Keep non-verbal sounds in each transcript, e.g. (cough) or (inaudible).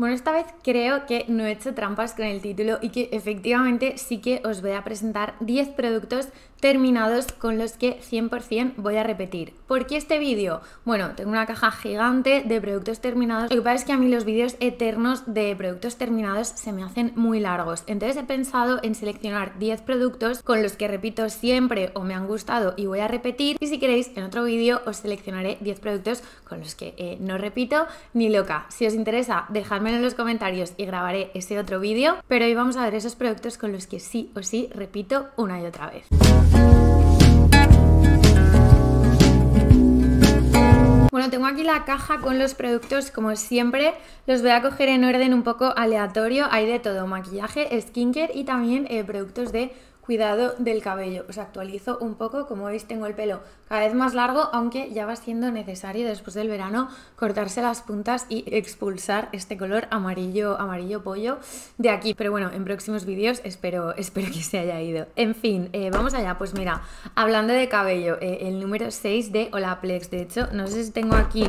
Bueno, esta vez creo que no he hecho trampas con el título y que efectivamente sí que os voy a presentar 10 productos terminados con los que 100% voy a repetir. ¿Por qué este vídeo? Bueno, tengo una caja gigante de productos terminados. Lo que pasa es que a mí los vídeos eternos de productos terminados se me hacen muy largos. Entonces he pensado en seleccionar 10 productos con los que repito siempre o me han gustado y voy a repetir. Y si queréis, en otro vídeo os seleccionaré 10 productos con los que eh, no repito ni loca. Si os interesa, dejadme en los comentarios y grabaré ese otro vídeo, pero hoy vamos a ver esos productos con los que sí o sí repito una y otra vez. Bueno, tengo aquí la caja con los productos, como siempre, los voy a coger en orden un poco aleatorio, hay de todo, maquillaje, skincare y también eh, productos de cuidado del cabello. Os actualizo un poco, como veis tengo el pelo cada vez más largo, aunque ya va siendo necesario después del verano cortarse las puntas y expulsar este color amarillo, amarillo pollo de aquí. Pero bueno, en próximos vídeos espero, (laughs) espero que se haya ido. En fin, eh, vamos allá. Pues mira, hablando de cabello, eh, el número 6 de Olaplex. De hecho, no sé si tengo aquí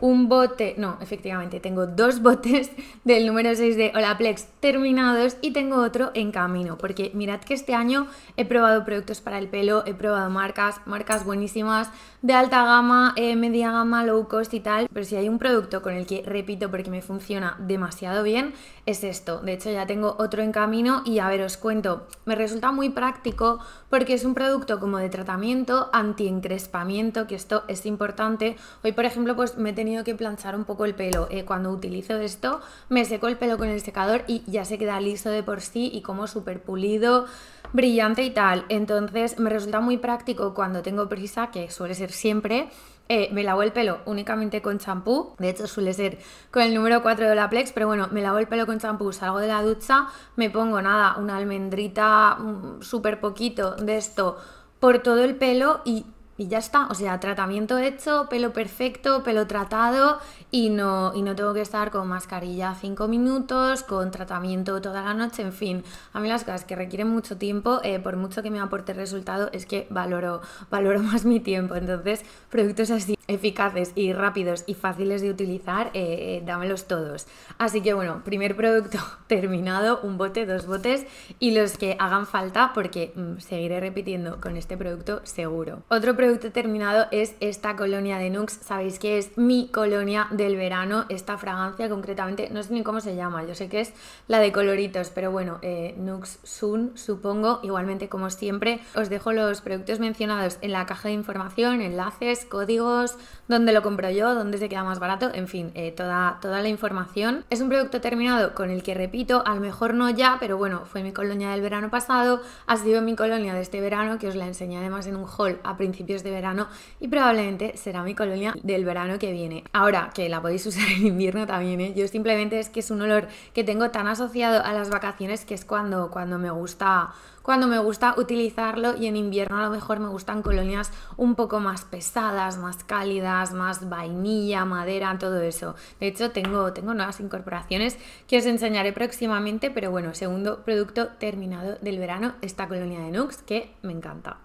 un bote, no, efectivamente, tengo dos (laughs) botes del número 6 de Olaplex terminados y tengo otro en camino, porque mirad que este año he probado productos para el pelo, he probado marcas, marcas buenísimas, de alta gama, eh, media gama, low cost y tal, pero si hay un producto con el que repito porque me funciona demasiado bien, es esto. De hecho, ya tengo otro en camino y a ver, os cuento, me resulta muy práctico porque es un producto como de tratamiento anti-encrespamiento, que esto es importante. Hoy, por ejemplo, pues me he tenido que planchar un poco el pelo. Eh, cuando utilizo esto, me seco el pelo con el secador y ya se queda liso de por sí y como súper pulido, brillante y tal. Entonces me resulta muy práctico cuando tengo prisa, que suele ser siempre, eh, me lavo el pelo únicamente con champú, de hecho suele ser con el número 4 de Olaplex, pero bueno, me lavo el pelo con champú, salgo de la ducha, me pongo nada, una almendrita, mm, súper poquito de esto por todo el pelo y y ya está. O sea, tratamiento hecho, pelo perfecto, pelo tratado y no, y no tengo que estar con mascarilla 5 minutos, con tratamiento toda la noche, en fin. A mí las cosas que requieren mucho tiempo, eh, por mucho que me aporte resultado, es que valoro, valoro (laughs) más mi tiempo. Entonces, productos así eficaces y rápidos y fáciles de utilizar, eh, eh, dámelos todos. Así que bueno, primer producto (laughs) terminado, un bote, dos botes y los que hagan falta porque mm, seguiré repitiendo con este producto seguro. Otro terminado es esta colonia de Nux. Sabéis que es mi colonia del verano, esta fragancia concretamente, no sé ni cómo se llama, yo sé que es la de coloritos, pero bueno, eh, Nux Sun, supongo. Igualmente, como siempre, os dejo los productos mencionados en la caja de información, enlaces, códigos, dónde lo compro yo, dónde se queda más barato, en fin, eh, toda, toda la información. Es un producto terminado con el que, repito, a lo mejor no ya, pero bueno, fue mi colonia del verano pasado, ha sido mi colonia de este verano, que os la enseñé además en un haul a principios de verano y probablemente será mi colonia del verano que viene. Ahora que la podéis usar en invierno también, ¿eh? yo simplemente es que es un olor que tengo tan asociado a las vacaciones que es cuando, cuando me gusta cuando me gusta utilizarlo y en invierno a lo mejor me gustan colonias un poco más pesadas, más cálidas, más vainilla, madera, todo eso. De hecho, tengo, tengo nuevas incorporaciones que os enseñaré próximamente, pero bueno, segundo producto terminado del verano, esta colonia de Nux que me encanta.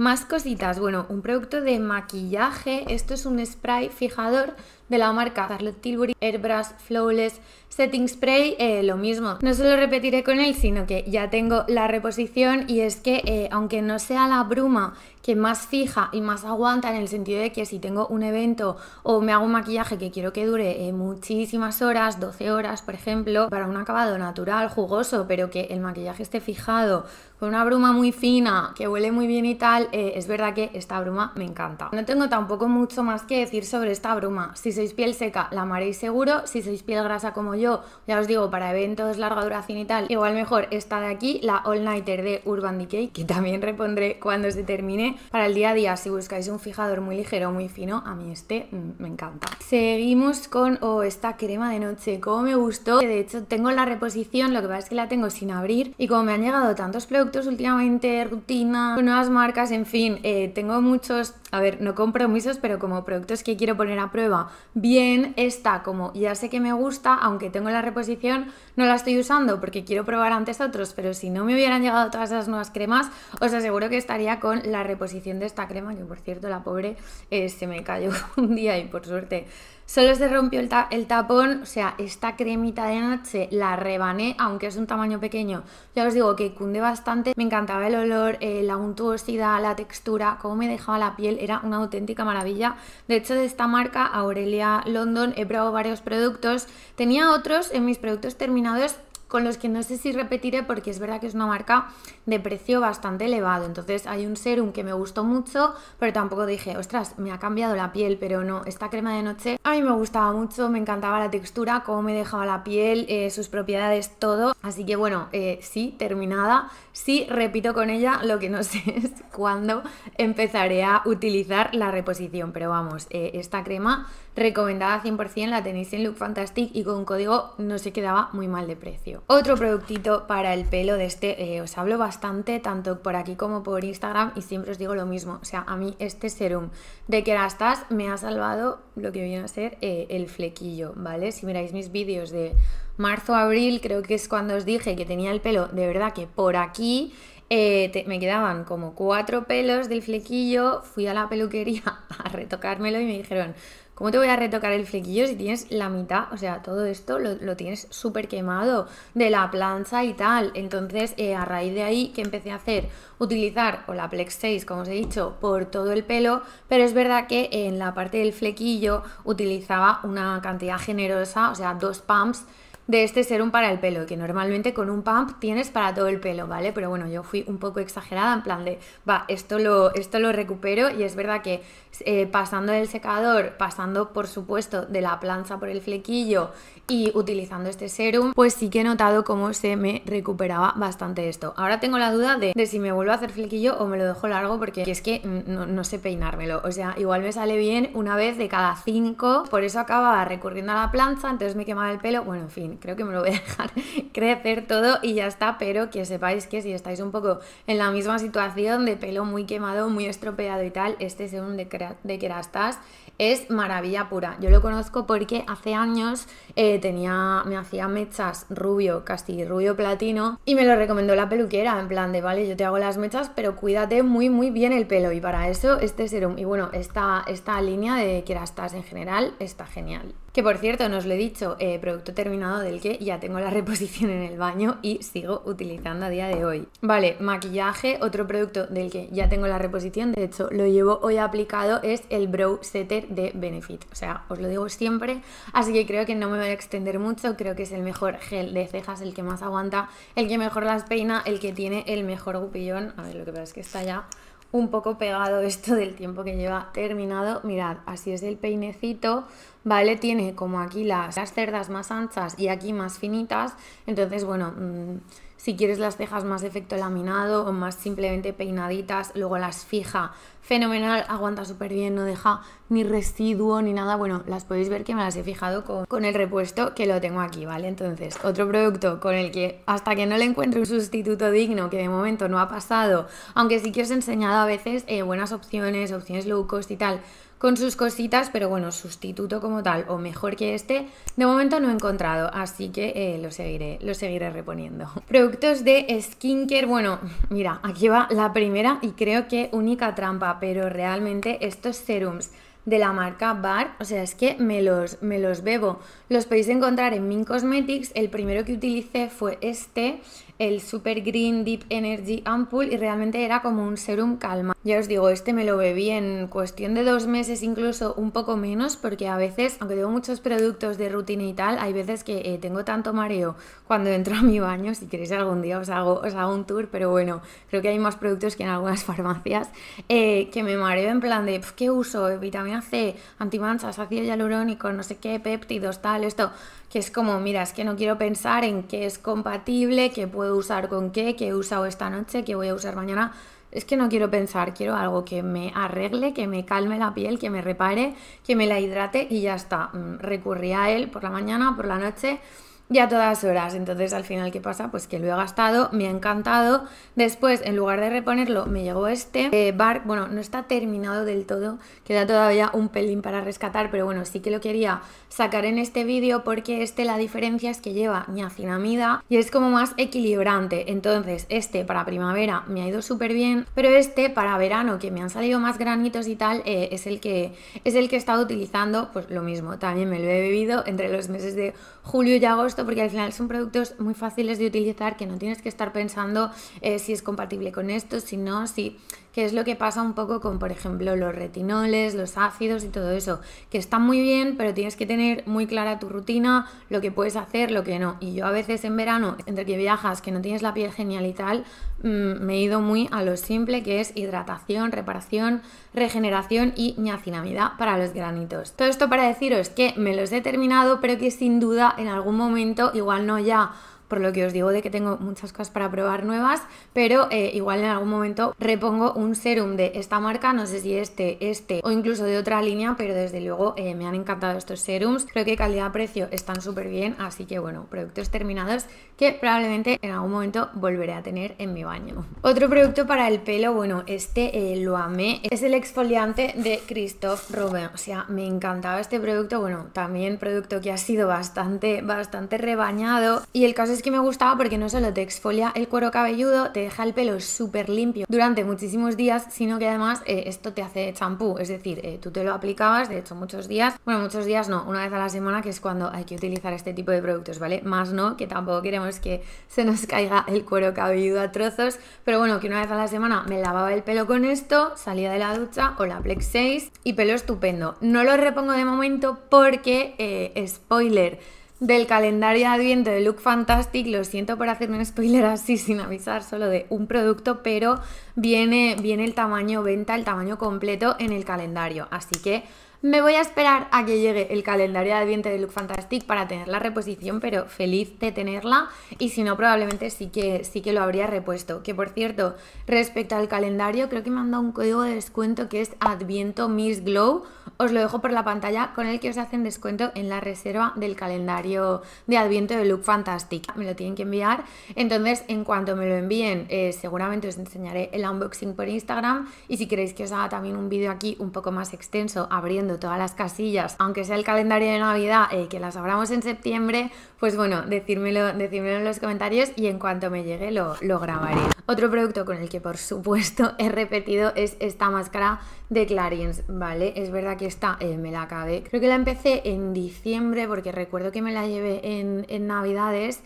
Más cositas, bueno, un producto de maquillaje, esto es un spray fijador de la marca Charlotte Tilbury, Airbrush Flawless Setting Spray, eh, lo mismo. No solo repetiré con él, sino que ya tengo la reposición y es que eh, aunque no sea la bruma que más fija y más aguanta en el sentido de que si tengo un evento o me hago un maquillaje que quiero que dure eh, muchísimas horas, 12 horas por ejemplo, para un acabado natural, jugoso, pero que el maquillaje esté fijado con una bruma muy fina, que huele muy bien y tal, es verdad que esta bruma me encanta. No tengo tampoco mucho más que decir sobre esta bruma. Si se si sois piel seca, la amaréis seguro. Si sois piel grasa como yo, ya os digo, para eventos, larga duración y tal, igual mejor esta de aquí, la All Nighter de Urban Decay, que también repondré cuando se termine. Para el día a día, si buscáis un fijador muy ligero, muy fino, a mí este mm, me encanta. Seguimos con oh, esta crema de noche, como me gustó. De hecho, tengo la reposición, lo que pasa es que la tengo sin abrir. Y como me han llegado tantos productos últimamente, rutina, nuevas marcas, en fin, eh, tengo muchos, a ver, no compromisos, pero como productos que quiero poner a prueba bien está como ya sé que me gusta, aunque tengo la reposición, no la estoy usando porque quiero probar antes otros, pero si no me hubieran llegado todas esas nuevas cremas, os aseguro que estaría con la reposición de esta crema, que por cierto la pobre eh, se me cayó (laughs) un día y por suerte solo se rompió el, tapón, o sea, esta cremita de noche la rebané, aunque es un tamaño pequeño, ya os digo que cunde bastante, me encantaba el olor, eh, la untuosidad, la textura, cómo me dejaba la piel, era una auténtica maravilla, de hecho de esta marca, Aurelia London, he probado varios productos, tenía otros en mis productos terminados, con los que no sé si repetiré porque es verdad que es una marca de precio bastante elevado. Entonces hay un serum que me gustó mucho, pero tampoco dije, ostras, me ha cambiado la piel, pero no, esta crema de noche a mí me gustaba mucho, me encantaba la textura, cómo me dejaba la piel, eh, sus propiedades, todo. Así que bueno, eh, sí, terminada, sí, repito con ella, lo que no (laughs) sé es cuándo empezaré a utilizar la reposición, pero vamos, eh, esta crema recomendada 100%, la tenéis en Look Fantastic y con código no se quedaba muy mal de precio. Otro productito para el pelo de este, eh, os hablo bastante tanto por aquí como por Instagram y siempre os digo lo mismo, o sea, a mí este serum de Kerastase me ha salvado lo que viene a ser eh, el flequillo, ¿vale? Si miráis mis vídeos de marzo, abril, creo que es cuando os dije que tenía el pelo de verdad que por aquí eh, me quedaban como cuatro pelos del flequillo, fui a la peluquería (laughs) a retocármelo y me dijeron, ¿Cómo te voy a retocar el flequillo si tienes la mitad? O sea, todo esto lo, tienes súper quemado de la plancha y tal. Entonces, eh, a raíz de ahí, que empecé a hacer? Utilizar o la Plex 6, como os he dicho, por todo el pelo, pero es verdad que en la parte del flequillo utilizaba una cantidad generosa, o sea, dos pumps de este serum para el pelo, que normalmente con un pump tienes para todo el pelo, ¿vale? Pero bueno, yo fui un poco exagerada en plan de, va, esto lo, esto lo recupero y es verdad que eh, pasando del secador, pasando por supuesto de la plancha por el flequillo y utilizando este serum, pues sí que he notado cómo se me recuperaba bastante esto. Ahora tengo la duda de, si me vuelvo a hacer flequillo o me lo dejo largo porque es que mm, no, sé peinármelo, o sea, igual me sale bien una vez de cada cinco, por eso acababa recurriendo a la plancha, entonces me quemaba el pelo, bueno, en fin, creo que me lo voy a (laughs) dejar crecer todo y ya está, pero que sepáis que si estáis un poco en la misma situación de pelo muy quemado, muy estropeado y tal, este serum de, de Kerastase es maravilla pura. Yo lo conozco porque hace años eh, tenía, me hacía mechas rubio, casi rubio platino, y me lo recomendó la peluquera, en plan de, vale, yo te hago las mechas, pero cuídate muy, muy bien el pelo, y para eso este serum, y bueno, esta, esta línea de Kerastase en general está genial. Que por cierto, no os lo he dicho, eh, producto terminado del que ya tengo la (laughs) reposición en el baño y sigo utilizando a día de hoy. Vale, maquillaje, otro producto del que ya tengo la reposición, de hecho lo llevo hoy aplicado, es el Brow Setter de Benefit. O sea, os lo digo siempre, así que creo que no me voy a extender mucho, creo que es el mejor gel de cejas, el que más aguanta, el que mejor las peina, el que tiene el mejor gupillón. A ver, lo que pasa es que está ya un poco pegado esto del tiempo que lleva terminado. Mirad, así es el peinecito. ¿vale? Tiene como aquí las, cerdas más anchas y aquí más finitas, entonces bueno, mm, si quieres las cejas más efecto laminado o más simplemente peinaditas, luego las fija, fenomenal, aguanta súper bien, no deja ni residuo ni nada, bueno, las podéis ver que me las he fijado con, el repuesto que lo tengo aquí, ¿vale? Entonces, otro producto con el que hasta que no le encuentre un sustituto digno, que de momento no ha pasado, aunque sí que os he enseñado a veces eh, buenas opciones, opciones low cost y tal, con sus cositas, pero bueno, sustituto como tal o mejor que este, de momento no he encontrado, así que eh, lo seguiré, lo seguiré reponiendo. (laughs) Productos de skincare, bueno, mira, aquí va la primera y creo que única trampa, pero realmente estos serums de la marca Bar, o sea, es que me los, me los bebo. Los podéis encontrar en Min Cosmetics, el primero que utilicé fue este, el Super Green Deep Energy Ampoule y realmente era como un serum calma. Ya os digo, este me lo bebí en cuestión de dos meses, incluso un poco menos, porque a veces, aunque tengo muchos productos de rutina y tal, hay veces que eh, tengo tanto mareo cuando entro a mi baño, si queréis algún día os hago, os hago un tour, pero bueno, creo que hay más productos que en algunas (laughs) farmacias, eh, que me mareo en plan de, ¿qué uso? Vitamina C, antimanchas, ácido hialurónico, no sé qué, péptidos, tal, esto que es como, mira, es que no quiero pensar en qué es compatible, qué puedo usar con qué, qué he usado esta noche, qué voy a usar mañana. Es que no quiero pensar, quiero algo que me arregle, que me calme la piel, que me repare, que me la hidrate y ya está. Mm, Recurría a él por la mañana, por la noche y a todas horas. Entonces, al final, ¿qué pasa? Pues que lo he gastado, me ha encantado. Después, en lugar de reponerlo, me llegó este. Eh, bar, bueno, no está terminado del todo, queda todavía un pelín para rescatar, pero bueno, sí que lo quería sacar en este vídeo porque este la diferencia es que lleva niacinamida y es como más equilibrante. Entonces, este para primavera me ha ido súper bien, pero este para verano, que me han salido más granitos y tal, eh, es, el que, es el que he estado utilizando, pues lo mismo, también me lo he bebido entre los meses de julio y agosto, porque al final son productos muy fáciles de utilizar, que no tienes que estar pensando eh, si es compatible con esto, si no, si que es lo que pasa un poco con, por ejemplo, los retinoles, los ácidos y todo eso, que están muy bien, pero tienes que tener muy clara tu rutina, lo que puedes hacer, lo que no. Y yo a veces en verano, entre que viajas, que no tienes la piel genial y tal, mm, me he ido muy a lo simple que es hidratación, reparación, regeneración y niacinamida para los granitos. Todo esto para deciros que me los he terminado, pero que sin duda en algún momento, igual no ya por lo que os digo de que tengo muchas cosas para probar nuevas, pero eh, igual en algún momento repongo un serum de esta marca, no sé si este, este o incluso de otra línea, pero desde luego eh, me han encantado estos serums, creo que calidad-precio están súper bien, así que bueno, productos terminados que probablemente en algún momento volveré a tener en mi baño. Otro producto para el pelo, bueno, este eh, lo amé, es el exfoliante de Christophe Robin, o sea, me encantaba este producto, bueno, también producto que ha sido bastante, bastante rebañado y el caso es que me gustaba porque no solo te exfolia el cuero cabelludo, te deja el pelo súper limpio durante muchísimos días, sino que además eh, esto te hace champú, es decir, eh, tú te lo aplicabas, de hecho muchos días, bueno, muchos días no, una vez a la semana que es cuando hay que utilizar este tipo de productos, ¿vale? Más no, que tampoco queremos que se nos caiga el cuero cabelludo a trozos, pero bueno, que una vez a la semana me lavaba el pelo con esto, salía de la ducha o la Plex 6 y pelo estupendo. No lo repongo de momento porque, eh, spoiler, del calendario de Adviento de Look Fantastic. Lo siento por hacer un spoiler así sin avisar, solo de un producto, pero viene, viene el tamaño venta, el tamaño completo en el calendario. Así que me voy a esperar a que llegue el calendario de Adviento de Look Fantastic para tener la reposición, pero feliz de tenerla y si no, probablemente sí que, sí que lo habría repuesto. Que por cierto, respecto al calendario, creo que me han dado un código de descuento que es Adviento Miss Glow. Os lo dejo por la pantalla con el que os hacen descuento en la reserva del calendario de Adviento de Look Fantastic. Me lo tienen que enviar. Entonces, en cuanto me lo envíen, eh, seguramente os enseñaré el unboxing por Instagram y si queréis que os haga también un vídeo aquí un poco más extenso abriendo todas las casillas, aunque sea el calendario de Navidad, eh, que las abramos en septiembre, pues bueno, decírmelo, decírmelo en los comentarios y en cuanto me llegue lo, lo grabaré. Otro producto con el que por supuesto (laughs) he repetido es esta máscara de Clarins, ¿vale? Es verdad que esta eh, me la acabé. Creo que la empecé en diciembre porque recuerdo que me la llevé en Navidades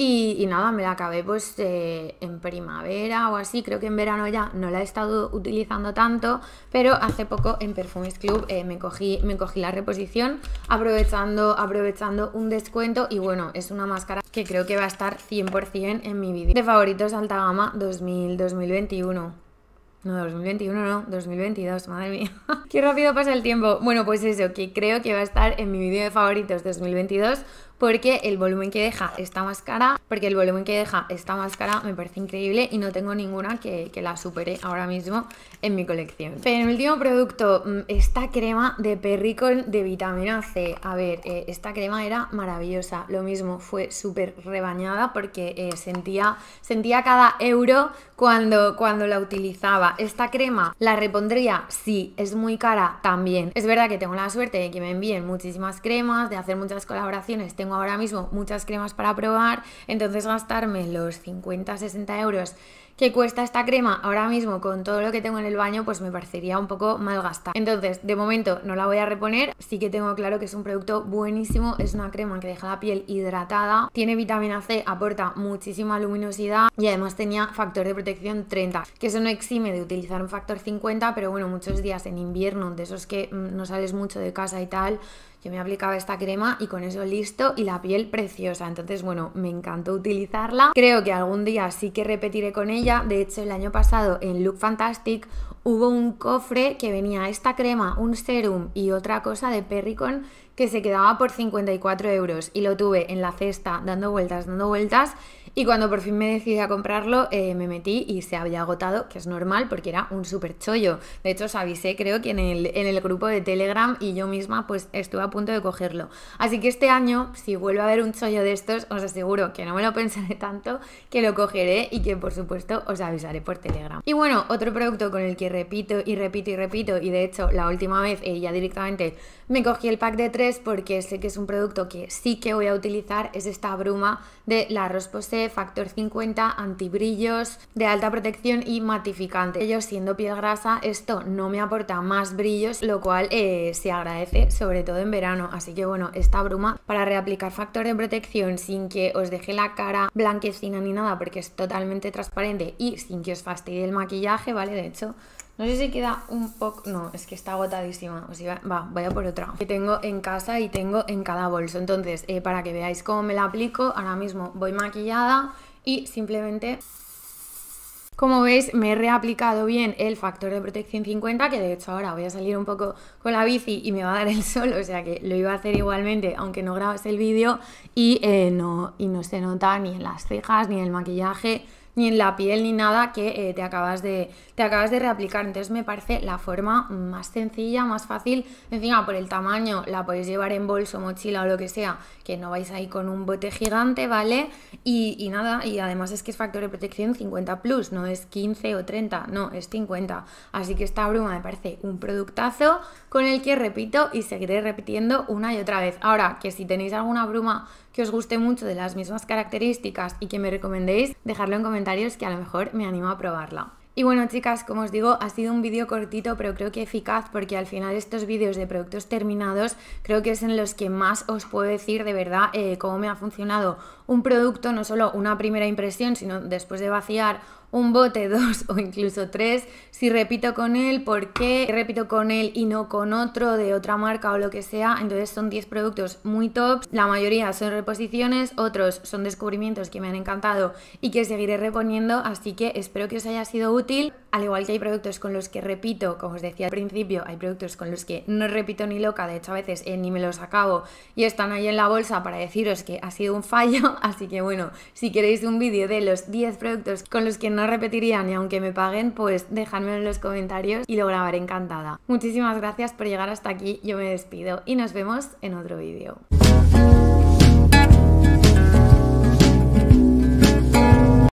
y, nada, me la acabé pues eh, en primavera o así, creo que en verano ya no la he estado utilizando tanto, pero hace poco en Perfumes Club eh, me, cogí, me cogí la reposición aprovechando, aprovechando un descuento y bueno, es una máscara que creo que va a estar 100% en mi vídeo de favoritos alta gama 2021. No, 2021 no, 2022, madre mía. (laughs) Qué rápido pasa el tiempo. Bueno, pues eso, que creo que va a estar en mi vídeo de favoritos 2022 porque el volumen que deja esta máscara, porque el volumen que deja esta máscara me parece increíble y no tengo ninguna que, la supere ahora mismo en mi colección. el último producto, mm, esta crema de perricol de vitamina C. A ver, eh, esta crema era maravillosa, lo mismo, fue súper rebañada porque eh, sentía, sentía cada euro cuando, cuando la utilizaba. Esta crema la repondría, sí, es muy cara también. Es verdad que tengo la suerte de que me envíen muchísimas cremas, de hacer muchas colaboraciones, tengo ahora mismo muchas cremas para probar, entonces gastarme los 50, 60 euros que cuesta esta crema ahora mismo con todo lo que tengo en el baño, pues me parecería un poco malgastar. Entonces, de momento no la voy a reponer. Sí que tengo claro que es un producto buenísimo. Es una crema que deja la piel hidratada, tiene vitamina C, aporta muchísima luminosidad y además tenía factor de protección 30, que eso no exime de utilizar un factor 50, pero bueno, muchos días en invierno, de esos que mm, no sales mucho de casa y tal, yo me aplicaba esta crema y con eso listo y la piel preciosa. Entonces, bueno, me encantó utilizarla. Creo que algún día sí que repetiré con ella. De hecho, el año pasado en Look Fantastic hubo un cofre que venía esta crema, un serum y otra cosa de Perricon que se quedaba por 54 euros y lo tuve en la cesta dando vueltas, dando vueltas y cuando por fin me decidí a comprarlo, eh, me metí y se había agotado, que es normal porque era un súper chollo. De hecho, os avisé, creo que en el, en el grupo de Telegram y yo misma, pues estuve a punto de cogerlo. Así que este año, si vuelve a haber un chollo de estos, os aseguro que no me lo pensaré tanto, que lo cogeré y que por supuesto os avisaré por Telegram. Y bueno, otro producto con el que repito y repito y repito, y de hecho, la última vez eh, ya directamente me cogí el pack de tres porque sé que es un producto que sí que voy a utilizar, es esta bruma de la Roche Posee Factor 50, antibrillos, de alta protección y matificante. Yo siendo piel grasa, esto no me aporta más brillos, lo cual eh, se agradece, sobre todo en verano. Así que bueno, esta bruma para reaplicar factor de protección sin que os deje la cara blanquecina ni nada, porque es totalmente transparente y sin que os fastidie el maquillaje, ¿vale? De hecho, no sé si queda un poco... No, es que está agotadísima. O sea, va, vaya por otra. Que tengo en casa y tengo en cada bolso. Entonces, eh, para que veáis cómo me la aplico, ahora mismo voy maquillada y simplemente... Como veis, me he reaplicado bien el factor de protección 50, que de hecho ahora voy a salir un poco con la bici y me va a dar el sol, o sea que lo iba a hacer igualmente, aunque no grabase el vídeo, y, eh, no, y no se nota ni en las cejas, ni en el maquillaje, ni en la piel ni nada que eh, te, acabas de, te acabas de reaplicar. Entonces me parece la forma más sencilla, más fácil. Encima, por el tamaño, la podéis llevar en bolso, mochila o lo que sea, que no vais ahí con un bote gigante, ¿vale? Y, y nada, y además es que es factor de protección 50 plus, no es 15 o 30, no, es 50. Así que esta bruma me parece un productazo con el que repito y seguiré repitiendo una y otra vez. Ahora, que si tenéis alguna bruma que os guste mucho de las mismas características y que me recomendéis, dejarlo en comentarios que a lo mejor me animo a probarla. Y bueno chicas, como os digo, ha sido un vídeo cortito pero creo que eficaz porque al final estos vídeos de productos terminados creo que es en los que más os puedo decir de verdad eh, cómo me ha funcionado un producto, no solo una primera impresión, sino después de vaciar un bote, (laughs) dos o incluso tres, si repito con él, por qué repito con él y no con otro de otra marca o lo que sea. Entonces son 10 productos muy tops, la mayoría son reposiciones, otros son descubrimientos que me han encantado y que seguiré reponiendo, así que espero que os haya sido útil. Al igual que hay productos con los que repito, como os decía al principio, hay productos con los que no repito ni loca, de hecho a veces eh, ni me los acabo y están ahí en la bolsa para deciros que ha sido un fallo, (laughs) así que bueno, si queréis un vídeo de los 10 productos con los que no repetiría ni aunque me paguen, pues dejadmelo en los comentarios y lo grabaré encantada. Muchísimas gracias por llegar hasta aquí, yo me despido y nos vemos en otro vídeo.